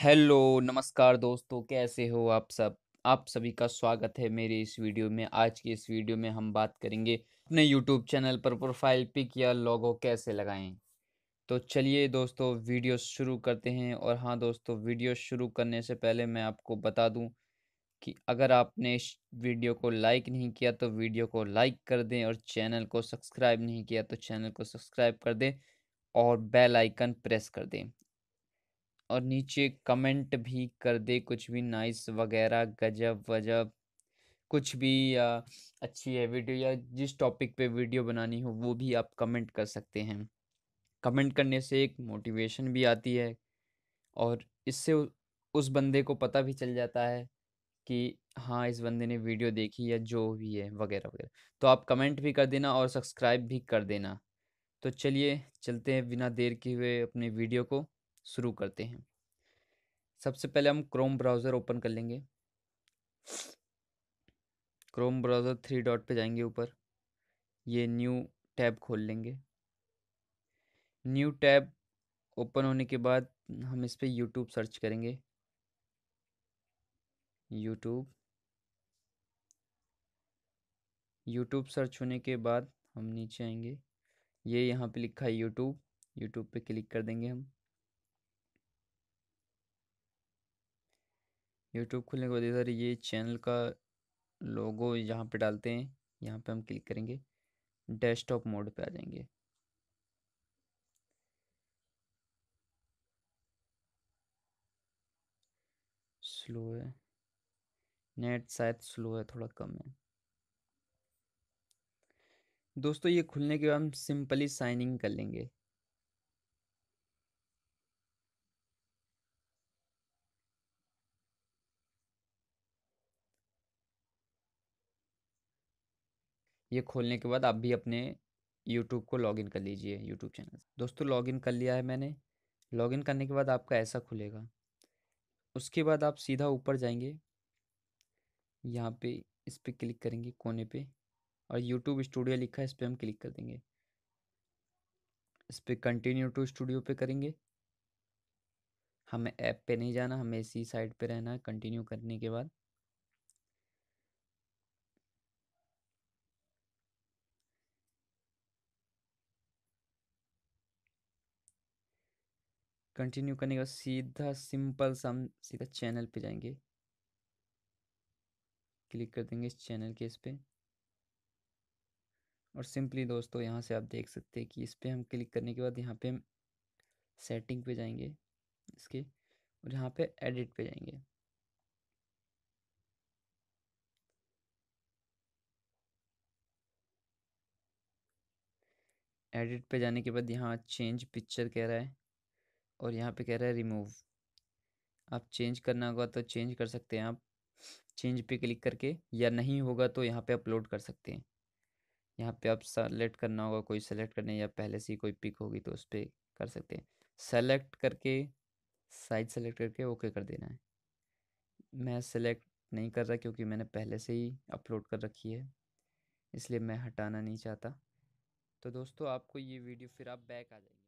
hello नमस्कार दोस्तों कैसे हो आप सब आप सभी का स्वागत है मेरे इस वीडियो में आज की इस वीडियो में हम बात करेंगे अपने यूट्यूब चैनल पर प्रोफाइल पिक या लोगो कैसे लगाएं तो चलिए दोस्तों वीडियो शुरू करते हैं और हाँ दोस्तों वीडियो शुरू करने से पहले मैं आपको बता दूं कि अगर आपने इस वीडियो को लाइक नहीं किया तो वीडियो को लाइक कर दें और चैनल को सब्सक्राइब नहीं किया तो चैनल को सब्सक्राइब कर दें और बेल आइकन प्रेस कर दें और नीचे कमेंट भी कर दे कुछ भी नाइस वगैरह गजब वजब कुछ भी या अच्छी है वीडियो या जिस टॉपिक पे वीडियो बनानी हो वो भी आप कमेंट कर सकते हैं कमेंट करने से एक मोटिवेशन भी आती है और इससे उस बंदे को पता भी चल जाता है कि हाँ इस बंदे ने वीडियो देखी या जो भी है वगैरह वगैरह तो आप कमेंट भी कर देना और सब्सक्राइब भी कर देना तो चलिए चलते हैं बिना देर किए हुए अपने वीडियो को शुरू करते हैं सबसे पहले हम क्रोम ब्राउज़र ओपन कर लेंगे क्रोम ब्राउज़र थ्री डॉट पे जाएंगे ऊपर ये न्यू टैब खोल लेंगे न्यू टैब ओपन होने के बाद हम इस पर यूट्यूब सर्च करेंगे यूट्यूब यूट्यूब सर्च होने के बाद हम नीचे आएंगे ये यहाँ पे लिखा है यूट्यूब यूट्यूब पे क्लिक कर देंगे हम यूट्यूब खुलने के बाद इधर ये चैनल का लोगो यहाँ पे डालते हैं यहाँ पे हम क्लिक करेंगे डेस्कटॉप मोड पे आ जाएंगे स्लो है नेट शायद स्लो है थोड़ा कम है दोस्तों ये खुलने के बाद हम सिंपली साइनिंग कर लेंगे ये खोलने के बाद आप भी अपने यूट्यूब को लॉगिन कर लीजिए यूट्यूब चैनल दोस्तों लॉगिन कर लिया है मैंने लॉगिन करने के बाद आपका ऐसा खुलेगा उसके बाद आप सीधा ऊपर जाएंगे यहाँ पे इस पर क्लिक करेंगे कोने पे और यूट्यूब स्टूडियो लिखा है इस पर हम क्लिक कर देंगे इस पर कंटिन्यू टू स्टूडियो पे करेंगे हमें ऐप पे नहीं जाना हमें इसी साइड पे रहना है कंटिन्यू करने के बाद कंटिन्यू करने के बाद सीधा सिंपल सा हम सीधा चैनल पे जाएंगे क्लिक कर देंगे इस चैनल के इस पर और सिंपली दोस्तों यहाँ से आप देख सकते हैं कि इस पर हम क्लिक करने के बाद यहाँ पे हम सेटिंग पे जाएंगे इसके और यहाँ पे एडिट पे जाएंगे एडिट पे जाने के बाद यहाँ चेंज पिक्चर कह रहा है और यहाँ पे कह रहा है रिमूव आप चेंज करना होगा तो चेंज कर सकते हैं आप चेंज पे क्लिक करके या नहीं होगा तो यहाँ पे अपलोड कर सकते हैं यहाँ पे आप सेलेक्ट करना होगा कोई सेलेक्ट करने या पहले से ही कोई पिक होगी तो उस पर कर सकते हैं सेलेक्ट करके साइज सेलेक्ट करके ओके कर देना है मैं सेलेक्ट नहीं कर रहा क्योंकि मैंने पहले से ही अपलोड कर रखी है इसलिए मैं हटाना नहीं चाहता तो दोस्तों आपको ये वीडियो फिर आप बैक आ जाएंगे